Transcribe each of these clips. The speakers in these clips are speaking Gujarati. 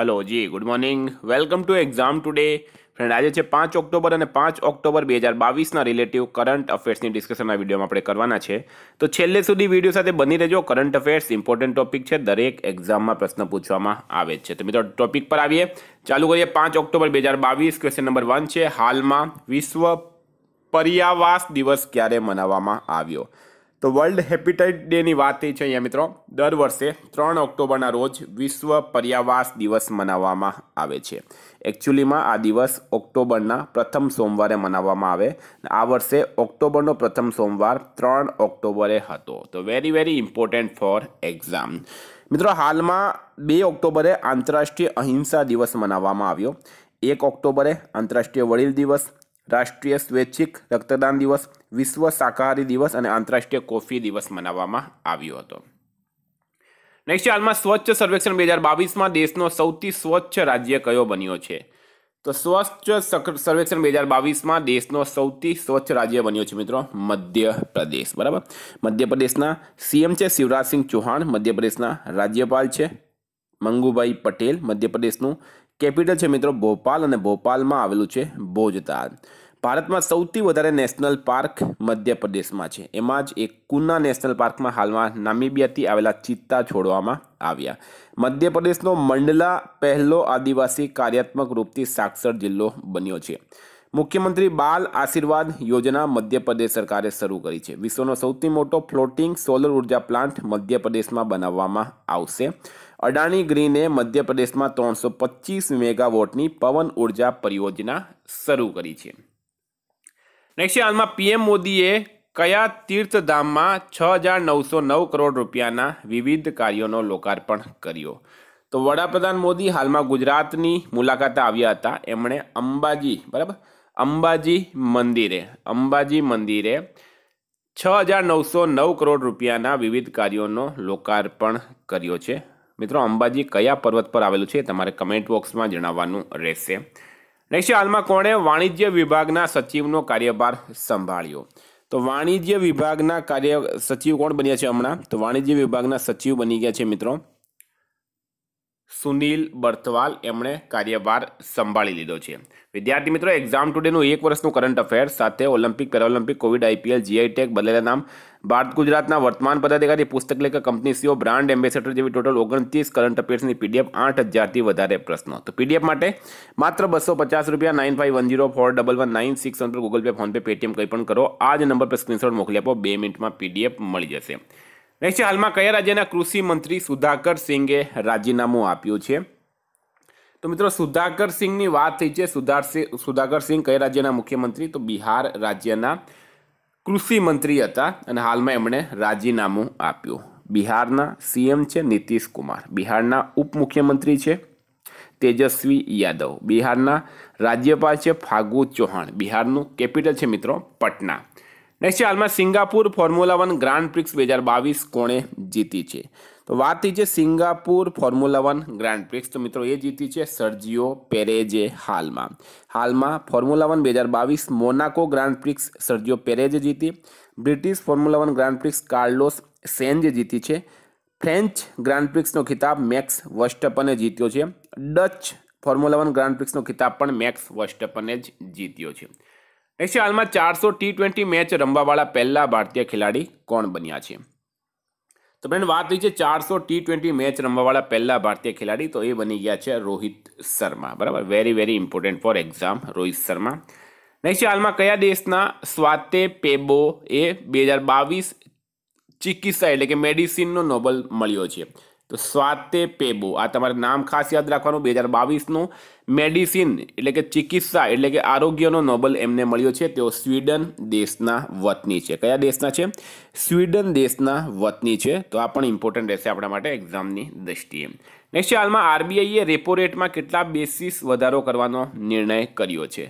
હલો જી good morning welcome to exam today friend આજે છે પાંચ ઓક્ટોબર અને પાંચ ઓક્ટોબર બે હજાર બાવીસના રિલેટિવ કરંટ અફેર્સની ડિસ્કશનના વિડીયોમાં આપણે કરવાના છે તો છેલ્લે સુધી વિડીયો સાથે બની રહેજો કરંટ અફેર્સ ઇમ્પોર્ટન્ટ ટોપિક છે દરેક એક્ઝામમાં પ્રશ્ન પૂછવામાં આવે છે તો મિત્રો ટોપિક પર આવીએ ચાલુ કરીએ પાંચ ઓક્ટોબર બે હજાર બાવીસ ક્વેશ્ચન નંબર વન છે હાલમાં વિશ્વ પર્યાવાસ દિવસ ક્યારે મનાવવામાં આવ્યો તો વર્લ્ડ હેપેટાઇટ ડેની વાત એ છે અહીંયા મિત્રો દર વર્ષે ત્રણ ઓક્ટોબરના રોજ વિશ્વ પર્યાવાસ દિવસ મનાવવામાં આવે છે એકચ્યુઅલીમાં આ દિવસ ઓક્ટોબરના પ્રથમ સોમવારે મનાવવામાં આવે આ વર્ષે ઓક્ટોબરનો પ્રથમ સોમવાર ત્રણ ઓક્ટોબરે હતો તો very very important for exam મિત્રો હાલમાં બે ઓક્ટોબરે આંતરરાષ્ટ્રીય અહિંસા દિવસ મનાવવામાં આવ્યો એક ઓક્ટોબરે આંતરરાષ્ટ્રીય વડીલ દિવસ રાષ્ટ્રીય સ્વૈચ્છિક રક્તદાન દિવસ વિશ્વ શાકાહારી દિવસ અને આંતરરાષ્ટ્રીય કોફી દિવસ મનાવવામાં આવ્યો હતો નેક્સ્ટ હાલમાં સ્વચ્છ સર્વેક્ષણ બે હજાર બાવીસમાં દેશનો સૌથી સ્વચ્છ રાજ્ય કયો બન્યો છે તો સ્વચ્છ સર્વેક્ષણ બે હજાર બાવીસમાં દેશનો સૌથી સ્વચ્છ રાજ્ય બન્યો છે મિત્રો મધ્યપ્રદેશ બરાબર મધ્યપ્રદેશના સીએમ છે શિવરાજસિંહ ચૌહાણ મધ્યપ્રદેશના રાજ્યપાલ છે મંગુભાઈ પટેલ મધ્યપ્રદેશનું કેપિટલ છે મિત્રો ભોપાલ અને ભોપાલમાં આવેલું છે ભોજતાલ ભારતમાં સૌથી વધારે નેશનલ પાર્ક મધ્યપ્રદેશમાં છે એમાં જ એક કુના નેશનલ પાર્કમાં હાલમાં નામિબિયાથી આવેલા ચિત્તા છોડવામાં આવ્યા મધ્યપ્રદેશનો મંડલા પહેલો આદિવાસી કાર્યાત્મક રૂપથી સાક્ષર જિલ્લો બન્યો છે મુખ્યમંત્રી બાલ આશીર્વાદ યોજના મધ્યપ્રદેશ સરકારે શરૂ કરી છે વિશ્વનો સૌથી મોટો ફ્લોટિંગ સોલર ઉર્જા પ્લાન્ટ મધ્યપ્રદેશમાં બનાવવામાં આવશે અડાણી ગ્રીને મધ્યપ્રદેશમાં ત્રણસો પચીસ મેગાવોટની પવન ઉર્જા પરિયોજના શરૂ કરી છે નેક્સ્ટ હાલમાં પીએમ મોદીએ કયા તીર્થધામમાં છ હજાર નવસો નવ કરોડ રૂપિયાના વિવિધ કાર્યોનો લોકાર્પણ કર્યો તો વડાપ્રધાન મોદી હાલમાં ગુજરાતની મુલાકાતે આવ્યા હતા એમણે અંબાજી બરાબર અંબાજી મંદિરે અંબાજી મંદિરે છ હજાર નવસો નવ કરોડ રૂપિયાના વિવિધ કાર્યોનો લોકાર્પણ કર્યો છે મિત્રો અંબાજી કયા પર્વત પર આવેલું છે તમારે કમેન્ટ બોક્સમાં જણાવવાનું રહેશે નેક્સ્ટ હાલમાં કોણે વાણિજ્ય વિભાગના સચિવનો કાર્યભાર સંભાળ્યો તો વાણિજ્ય વિભાગના કાર્ય સચિવ કોણ બન્યા છે હમણાં તો વાણિજ્ય વિભાગના સચિવ બની ગયા છે મિત્રો સુનિલ બર્તવાલ એમણે કાર્યભાર સંભાળી લીધો છે વિદ્યાર્થી મિત્રો એક્ઝામ ટુડેનું એક વર્ષનું કરંટ અફેર સાથે olympic paralympic covid IPL GI tech બદલેલા નામ ભારત ગુજરાતના વર્તમાન પદાધિકારી પુસ્તક લેખક કંપની સીઓ બ્રાન્ડ એમ્બેસેડર જેવી ટોટલ ઓગણત્રીસ કરંટ અફેર્સની પીડીએફ આઠ હજારથી વધારે પ્રશ્નો તો પીડીએફ માટે માત્ર બસો પચાસ રૂપિયા nine five one zero four double one nine six પર ગૂગલ પે ફોનપે પેટીએમ કંઈ પણ કરો આ જ નંબર પર સ્ક્રીનશોટ મોકલી આપો બે મિનિટમાં પીડીએફ મળી જશે નેક્સ્ટ હાલમાં કયા રાજ્યના કૃષિ મંત્રી સુધાકર સિંઘે રાજીનામું આપ્યું છે તો મિત્રો સુધાકર સિંઘની વાત થઈ છે સુધારસિંહ સુધાકર સિંહ કયા રાજ્યના મુખ્યમંત્રી તો બિહાર રાજ્યના કૃષિ મંત્રી હતા અને હાલમાં એમણે રાજીનામું આપ્યું બિહારના સીએમ છે નીતિશ કુમાર બિહારના ઉપમુખ્યમંત્રી છે તેજસ્વી યાદવ બિહારના રાજ્યપાલ છે ફાગુ ચૌહાણ બિહારનું કેપિટલ છે મિત્રો પટના નેક્સ્ટ છે હાલમાં Singapore formula one grand prix બે હજાર બાવીસ કોણે જીતી છે તો વાત થઈ છે Singapore formula one grand prix તો મિત્રો એ જીતી છે સર્જિયો પેરેજે હાલમાં હાલમાં ફોર્મ્યુલા વન બે હજાર બાવીસ મોનાકો ગ્રાન્ડ પ્રિક્સ સર્જિયો પેરેજે જીતી British formula one grand prix Carlos સેન્જે જીતી છે ફ્રેન્ચ ગ્રાન્ડ પ્રિક્સનો ખિતાબ મેક્સ વસ્ટપને જીત્યો છે ડચ ફોર્મ્યુલા વન ગ્રાન્ડ પ્રિક્સનો ખિતાબ પણ મેક્સ વસ્ટપને જ જીત્યો છે એશિયા હાલમાં ચારસો ટી ટ્વેન્ટી મેચ રમવાવાળા પહેલા ભારતીય ખેલાડી કોણ બન્યા છે તો ફ્રેન્ડ વાત થઈ છે ચારસો ટી ટ્વેન્ટી મેચ રમવાવાળા પહેલા ભારતીય ખેલાડી તો એ બની ગયા છે રોહિત શર્મા બરાબર very very important for exam Rohit Sharma Asia હાલમાં કયા દેશના સ્વાતે પેબો એ બે હજાર બાવીસ ચિકિત્સા એટલે કે મેડિસિનનો નોબલ મળ્યો છે તો સ્વાતે પેબો આ તમારે નામ ખાસ યાદ રાખવાનું બે હજાર બાવીસનું મેડિસિન એટલે કે ચિકિત્સા એટલે કે આરોગ્યનો નોબલ એમને મળ્યો છે તેઓ સ્વીડન દેશના વતની છે કયા દેશના છે સ્વીડન દેશના વતની છે તો આ પણ ઇમ્પોર્ટન્ટ રહેશે આપણા માટે એક્ઝામની દ્રષ્ટિએ નેક્સ્ટ હાલમાં આરબીઆઈએ રેપો રેટમાં કેટલા બેસિસ વધારો કરવાનો નિર્ણય કર્યો છે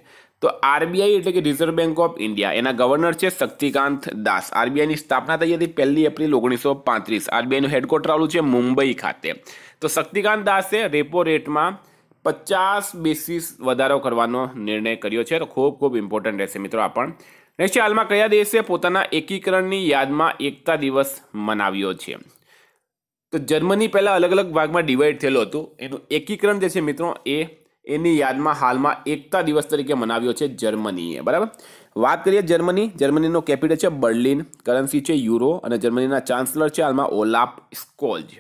તો આરબીઆઈ એટલે કે રિઝર્વ બેંક ઓફ ઇન્ડિયા એના ગવર્નર છે શક્તિકાંત દાસ આરબીઆઈની સ્થાપના થઈ હતી પહેલી એપ્રિલ ઓગણીસો પાંત્રીસ આરબીઆઈનું હેડક્વાર્ટર આવેલું છે મુંબઈ ખાતે તો શક્તિકાંત દાસે રેપો રેટમાં પચાસ બેસીસ વધારો કરવાનો નિર્ણય કર્યો છે તો ખૂબ ખૂબ ઇમ્પોર્ટન્ટ રહેશે મિત્રો આ પણ નેક્સ્ટ હાલમાં કયા દેશે પોતાના એકીકરણની યાદમાં એકતા દિવસ મનાવ્યો છે તો જર્મની પહેલાં અલગ અલગ ભાગમાં ડિવાઈડ થયેલું હતું એનું એકીકરણ જે છે મિત્રો એ એની યાદમાં હાલમાં એકતા દિવસ તરીકે મનાવ્યો છે જર્મનીએ બરાબર વાત કરીએ જર્મની જર્મનીનો કેપિટલ છે બર્લિન કરન્સી છે યુરો અને જર્મનીના ચાન્સલર છે હાલમાં ઓલાપ સ્કોલ્જ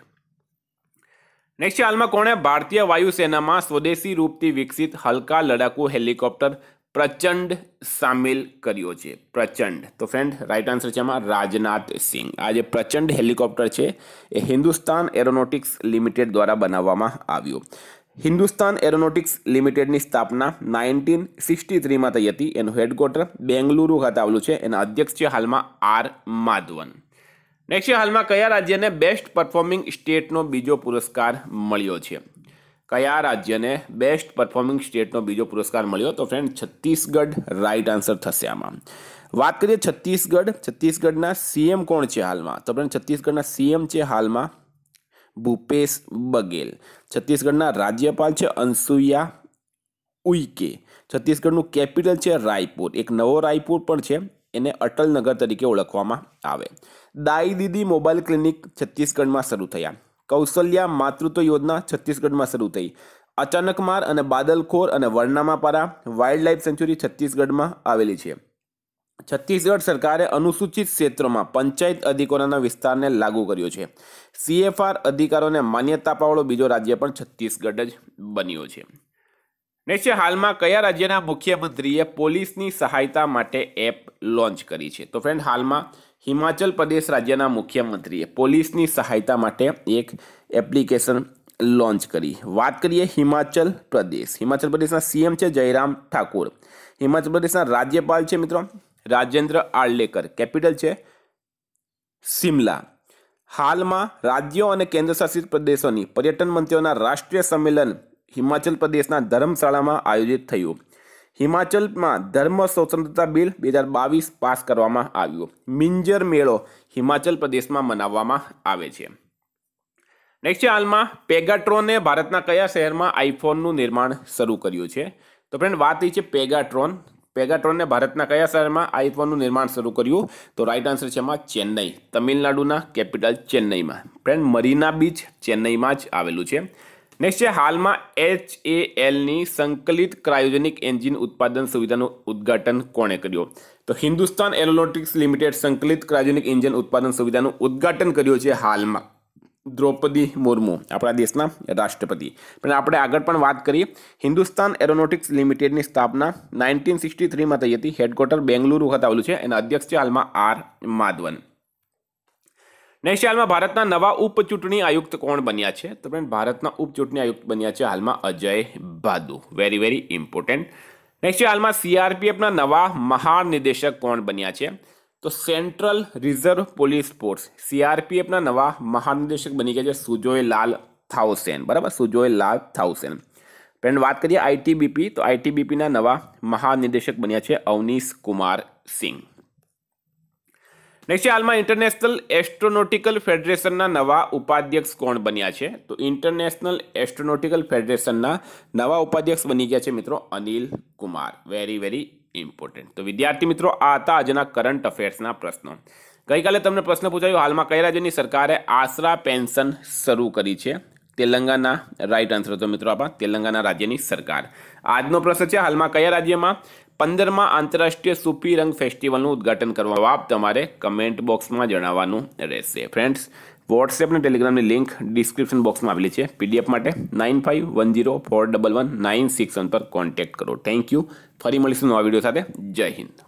નેક્સ્ટ છે હાલમાં કોણે ભારતીય વાયુસેનામાં સ્વદેશી રૂપથી વિકસિત હલકા લડાકુ હેલિકોપ્ટર પ્રચંડ સામેલ કર્યો છે પ્રચંડ તો ફ્રેન્ડ રાઇટ આન્સર છે એમાં રાજનાથ સિંહ આ જે પ્રચંડ હેલિકોપ્ટર છે એ હિન્દુસ્તાન એરોનોટિક્સ લિમિટેડ દ્વારા બનાવવામાં આવ્યું હિન્દુસ્તાન એરોનોટિક્સ લિમિટેડની સ્થાપના નાઇન્ટીન સિક્સટી થ્રીમાં થઈ હતી એનું હેડક્વાર્ટર બેંગલુરુ ખાતે આવેલું છે એના અધ્યક્ષ છે હાલમાં આર માધવન નેક્સ્ટ છે હાલમાં કયા રાજ્યને બેસ્ટ પરફોર્મિંગ સ્ટેટનો બીજો પુરસ્કાર મળ્યો છે કયા રાજ્યને બેસ્ટ પરફોર્મિંગ સ્ટેટનો બીજો પુરસ્કાર મળ્યો તો ફ્રેન્ડ છત્તીસગઢ રાઇટ આન્સર થશે આમાં વાત કરીએ છત્તીસગઢ છત્તીસગઢના સીએમ કોણ છે હાલમાં તો ફ્રેન્ડ છત્તીસગઢના સીએમ છે હાલમાં ભૂપેશ બઘેલ છત્તીસગઢના રાજ્યપાલ છે અનસુયા ઉઈકે છત્તીસગઢનું કેપિટલ છે રાયપુર એક નવો રાયપુર પણ છે એને અટલ નગર તરીકે ઓળખવામાં આવે દાઈ દીદી મોબાઈલ ક્લિનિક છત્તીસગઢમાં શરૂ થયા કૌશલ્યા માતૃત્વ યોજના છત્તીસગઢમાં શરૂ થઈ અચાનકમાર અને બાદલખોર અને વર્ણામાપારા વાઇલ્ડ લાઇફ સેન્ચ્યુરી છત્તીસગઢમાં આવેલી છે છત્તીસગઢ સરકારે અનુસૂચિત ક્ષેત્રોમાં પંચાયત અધિકારોના વિસ્તારને લાગુ કર્યો છે સીએફઆર અધિકારોને માન્યતા અપાવડો બીજો રાજ્ય પણ છત્તીસગઢ જ બન્યો છે નેક્સ્ટ હાલમાં કયા રાજ્યના મુખ્યમંત્રીએ પોલીસની સહાયતા માટે એપ લોન્ચ કરી છે તો ફ્રેન્ડ હાલમાં હિમાચલ પ્રદેશ રાજ્યના મુખ્યમંત્રીએ પોલીસની સહાયતા માટે એક એપ્લિકેશન લોન્ચ કરી વાત કરીએ હિમાચલ પ્રદેશ હિમાચલ પ્રદેશના સીએમ છે જયરામ ઠાકુર હિમાચલ પ્રદેશના રાજ્યપાલ છે મિત્રો રાજેન્દ્ર આળલેકર કેપિટલ છે સિમલા હાલમાં રાજ્યો અને કેન્દ્રશાસિત પ્રદેશોની પર્યટન મંત્રીઓના રાષ્ટ્રીય સંમેલન હિમાચલ પ્રદેશના ધર્મશાળામાં આયોજિત થયું હિમાચલમાં ધર્મ સ્વતંત્રતા બિલ બે હજાર બાવીસ પાસ કરવામાં આવ્યું મિંજર મેળો હિમાચલ પ્રદેશમાં મનાવવામાં આવે છે નેક્સ્ટ છે હાલમાં પેગાટ્રોને ભારતના કયા શહેરમાં આઈફોનનું નિર્માણ શરૂ કર્યું છે તો ફ્રેન્ડ વાત એ છે પેગાટ્રોન પેગાટ્રોને ભારતના કયા શહેરમાં આઈફોનનું નિર્માણ શરૂ કર્યું તો રાઇટ આન્સર છે એમાં ચેન્નઈ તમિલનાડુના કેપિટલ ચેન્નઈમાં ફ્રેન્ડ મરીના બીચ ચેન્નઈમાં જ આવેલું છે નેક્સ્ટ છે હાલમાં એચ એ એલની સંકલિત ક્રાયોજેનિક એન્જિન ઉત્પાદન સુવિધાનું ઉદ્ઘાટન કોણે કર્યું તો હિન્દુસ્તાન એરોનોટિક્સ લિમિટેડ સંકલિત ક્રાયોજેનિક એન્જિન ઉત્પાદન સુવિધાનું ઉદ્ઘાટન કર્યું છે હાલમાં દ્રૌપદી મુર્મુ આપણા દેશના રાષ્ટ્રપતિ પણ આપણે આગળ પણ વાત કરીએ હિન્દુસ્તાન એરોનોટિક્સ લિમિટેડની સ્થાપના નાઇન્ટીન સિક્સટી થ્રીમાં થઈ હતી હેડક્વાર્ટર બેંગલુરુ ખાતે આવેલું છે એના અધ્યક્ષ છે હાલમાં આર માધવન નેક્સ્ટ હાલમાં ભારતના નવા ઉપચૂંટણી આયુક્ત કોણ બન્યા છે તો ભારતના ઉપચૂંટણી આયુક્ત બન્યા છે હાલમાં Ajay Bhadu very very important next હાલમાં સીઆરપીએફના નવા મહાનિદેશક કોણ બન્યા છે તો સેન્ટ્રલ રિઝર્વ પોલીસ ફોર્સ સીઆરપીએફના નવા મહાનિદેશક બની ગયા છે સુજોય લાલ થાઉસેન બરાબર સુજોય લાલ થાઉસેન ફ્રેન્ડ વાત કરીએ આઈટીબીપી તો આઈટીબીપીના નવા મહાનિદેશક બન્યા છે અવનીશ કુમાર સિંહ નેક્સ્ટ હાલમાં ઇન્ટરનેશનલ એસ્ટ્રોનોટિકલ ફેડરેશનના નવા ઉપાધ્યક્ષ કોણ બન્યા છે તો ઇન્ટરનેશનલ એસ્ટ્રોનોટિકલ ફેડરેશનના નવા ઉપાધ્યક્ષ બની ગયા છે મિત્રો Anil Kumar very very important તો વિદ્યાર્થી મિત્રો આ હતા આજના કરંટ અફેર્સના પ્રશ્નો ગઈકાલે તમને પ્રશ્ન પૂછાયો હાલમાં કયા રાજ્યની સરકારે આશરા પેન્શન શરૂ કરી છે તેલંગાના રાઇટ આન્સર હતો મિત્રો આપા તેલંગાના રાજ્યની સરકાર આજનો પ્રશ્ન છે હાલમાં કયા રાજ્યમાં પંદરમાં આંતરરાષ્ટ્રીય સુપી રંગ ફેસ્ટિવલનું ઉદ્ઘાટન કરવા તમારે કમેન્ટ બોક્સમાં જણાવવાનું રહેશે ફ્રેન્ડ્સ વોટ્સએપ અને ટેલિગ્રામની લિંક ડિસ્ક્રિપ્શન બોક્સમાં આવેલી છે પીડીએફ માટે nine five one zero four double one nine six one પર કોન્ટેક્ટ કરો થેન્ક યુ ફરી મળીશું નવા વિડીયો સાથે જય હિન્દ